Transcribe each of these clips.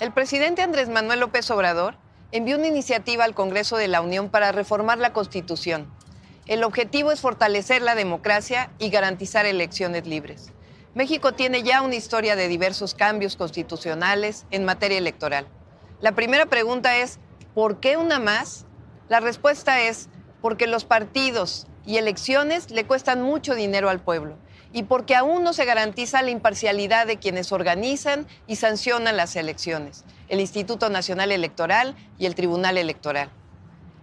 El presidente Andrés Manuel López Obrador envió una iniciativa al Congreso de la Unión para reformar la Constitución. El objetivo es fortalecer la democracia y garantizar elecciones libres. México tiene ya una historia de diversos cambios constitucionales en materia electoral. La primera pregunta es, ¿por qué una más? La respuesta es, porque los partidos y elecciones le cuestan mucho dinero al pueblo y porque aún no se garantiza la imparcialidad de quienes organizan y sancionan las elecciones, el Instituto Nacional Electoral y el Tribunal Electoral.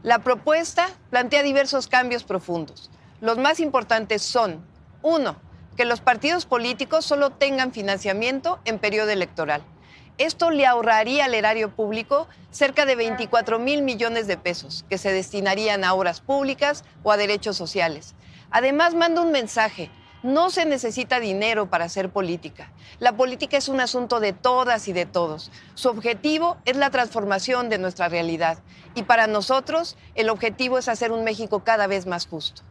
La propuesta plantea diversos cambios profundos. Los más importantes son, uno, que los partidos políticos solo tengan financiamiento en periodo electoral. Esto le ahorraría al erario público cerca de 24 mil millones de pesos que se destinarían a obras públicas o a derechos sociales. Además, manda un mensaje no se necesita dinero para hacer política. La política es un asunto de todas y de todos. Su objetivo es la transformación de nuestra realidad. Y para nosotros, el objetivo es hacer un México cada vez más justo.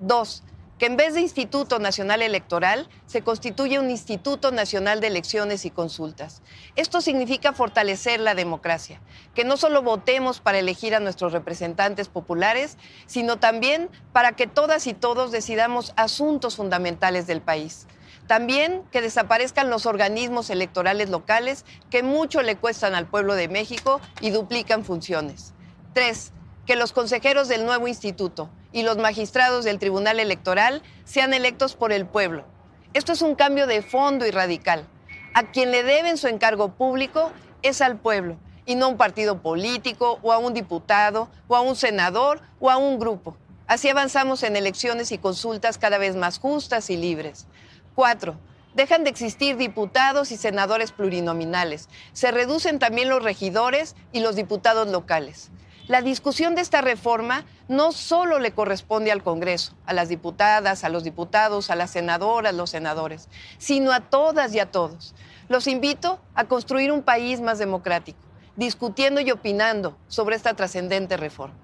Dos, que en vez de Instituto Nacional Electoral se constituya un Instituto Nacional de Elecciones y Consultas. Esto significa fortalecer la democracia, que no solo votemos para elegir a nuestros representantes populares, sino también para que todas y todos decidamos asuntos fundamentales del país. También que desaparezcan los organismos electorales locales que mucho le cuestan al pueblo de México y duplican funciones. Tres, que los consejeros del nuevo instituto y los magistrados del Tribunal Electoral sean electos por el pueblo. Esto es un cambio de fondo y radical. A quien le deben su encargo público es al pueblo y no a un partido político o a un diputado o a un senador o a un grupo. Así avanzamos en elecciones y consultas cada vez más justas y libres. Cuatro, dejan de existir diputados y senadores plurinominales. Se reducen también los regidores y los diputados locales la discusión de esta reforma no solo le corresponde al Congreso, a las diputadas, a los diputados, a las senadoras, los senadores, sino a todas y a todos. Los invito a construir un país más democrático, discutiendo y opinando sobre esta trascendente reforma.